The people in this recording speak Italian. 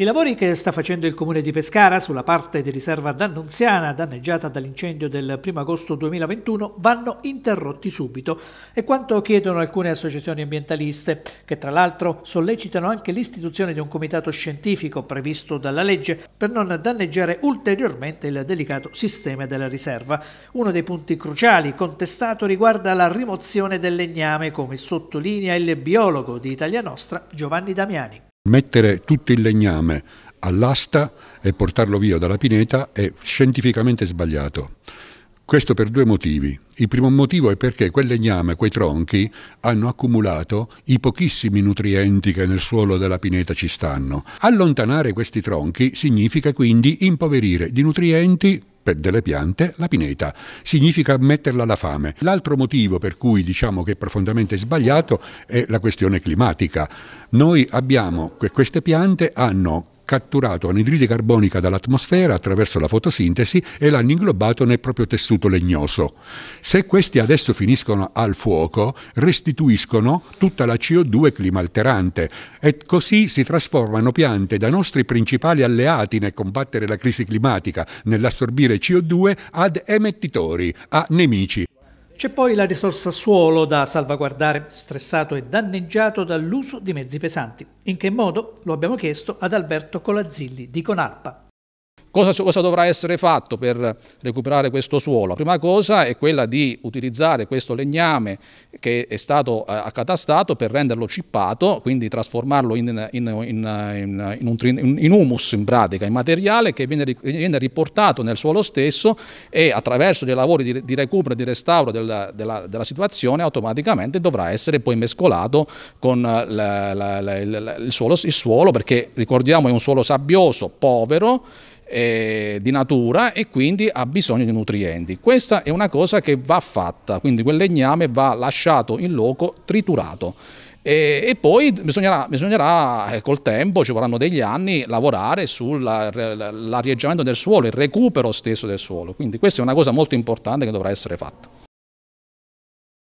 I lavori che sta facendo il comune di Pescara sulla parte di riserva d'Annunziana danneggiata dall'incendio del 1 agosto 2021 vanno interrotti subito è quanto chiedono alcune associazioni ambientaliste che tra l'altro sollecitano anche l'istituzione di un comitato scientifico previsto dalla legge per non danneggiare ulteriormente il delicato sistema della riserva. Uno dei punti cruciali contestato riguarda la rimozione del legname come sottolinea il biologo di Italia Nostra Giovanni Damiani. Mettere tutto il legname all'asta e portarlo via dalla pineta è scientificamente sbagliato. Questo per due motivi. Il primo motivo è perché quel legname, quei tronchi, hanno accumulato i pochissimi nutrienti che nel suolo della pineta ci stanno. Allontanare questi tronchi significa quindi impoverire di nutrienti per delle piante la pineta. Significa metterla alla fame. L'altro motivo per cui diciamo che è profondamente sbagliato è la questione climatica. Noi abbiamo, queste piante hanno catturato anidride carbonica dall'atmosfera attraverso la fotosintesi e l'hanno inglobato nel proprio tessuto legnoso. Se questi adesso finiscono al fuoco, restituiscono tutta la CO2 climalterante e così si trasformano piante da nostri principali alleati nel combattere la crisi climatica, nell'assorbire CO2 ad emettitori, a nemici. C'è poi la risorsa suolo da salvaguardare, stressato e danneggiato dall'uso di mezzi pesanti. In che modo? Lo abbiamo chiesto ad Alberto Colazzilli di Conalpa. Cosa, cosa, dovrà essere fatto per recuperare questo suolo? La prima cosa è quella di utilizzare questo legname che è stato eh, accatastato per renderlo cippato, quindi trasformarlo in, in, in, in un, humus in pratica, in materiale che viene, viene, riportato nel suolo stesso e attraverso dei lavori di, di recupero e di restauro della, della, della, situazione automaticamente dovrà essere poi mescolato con eh, la, la, la, il, suolo, il suolo perché ricordiamo è un suolo sabbioso, povero, eh, di natura e quindi ha bisogno di nutrienti. Questa è una cosa che va fatta, quindi quel legname va lasciato in loco triturato. E, e poi bisognerà, bisognerà eh, col tempo, ci vorranno degli anni, lavorare sull'arieggiamento del suolo, il recupero stesso del suolo. Quindi questa è una cosa molto importante che dovrà essere fatta.